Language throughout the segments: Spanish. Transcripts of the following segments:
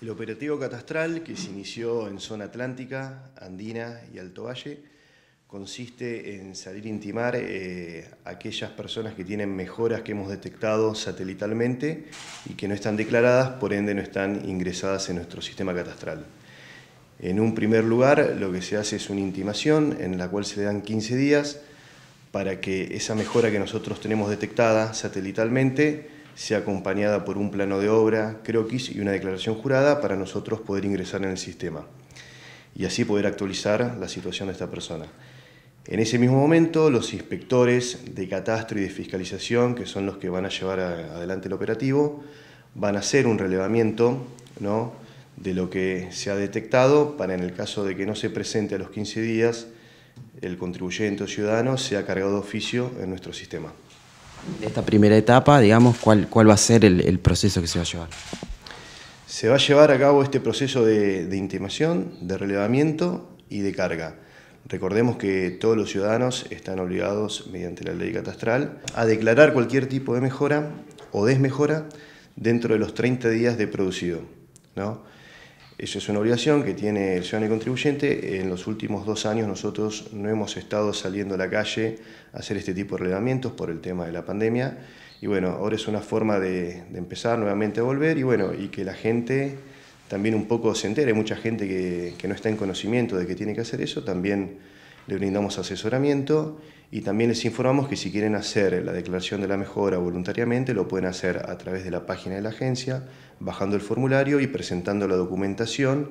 El operativo catastral, que se inició en zona atlántica, andina y alto valle, consiste en salir a intimar eh, a aquellas personas que tienen mejoras que hemos detectado satelitalmente y que no están declaradas, por ende no están ingresadas en nuestro sistema catastral. En un primer lugar, lo que se hace es una intimación en la cual se dan 15 días para que esa mejora que nosotros tenemos detectada satelitalmente sea acompañada por un plano de obra, croquis y una declaración jurada para nosotros poder ingresar en el sistema y así poder actualizar la situación de esta persona. En ese mismo momento, los inspectores de catastro y de fiscalización, que son los que van a llevar adelante el operativo, van a hacer un relevamiento de lo que se ha detectado para en el caso de que no se presente a los 15 días, el contribuyente o ciudadano sea cargado de oficio en nuestro sistema. En esta primera etapa, digamos, ¿cuál, va a ser el, proceso que se va a llevar? Se va a llevar a cabo este proceso de, de intimación, de relevamiento y de carga. Recordemos que todos los ciudadanos están obligados, mediante la ley catastral, a declarar cualquier tipo de mejora o desmejora dentro de los 30 días de producido. ¿no? Eso es una obligación que tiene el ciudadano y contribuyente. En los últimos dos años nosotros no hemos estado saliendo a la calle a hacer este tipo de relevamientos por el tema de la pandemia. Y bueno, ahora es una forma de, empezar nuevamente a volver y bueno, y que la gente también un poco se entere. Hay mucha gente que, que no está en conocimiento de que tiene que hacer eso, también le brindamos asesoramiento y también les informamos que si quieren hacer la declaración de la mejora voluntariamente, lo pueden hacer a través de la página de la agencia, bajando el formulario y presentando la documentación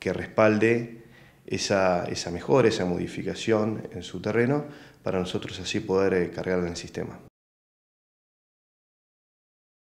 que respalde esa, mejora, esa modificación en su terreno, para nosotros así poder eh, cargarla en el sistema.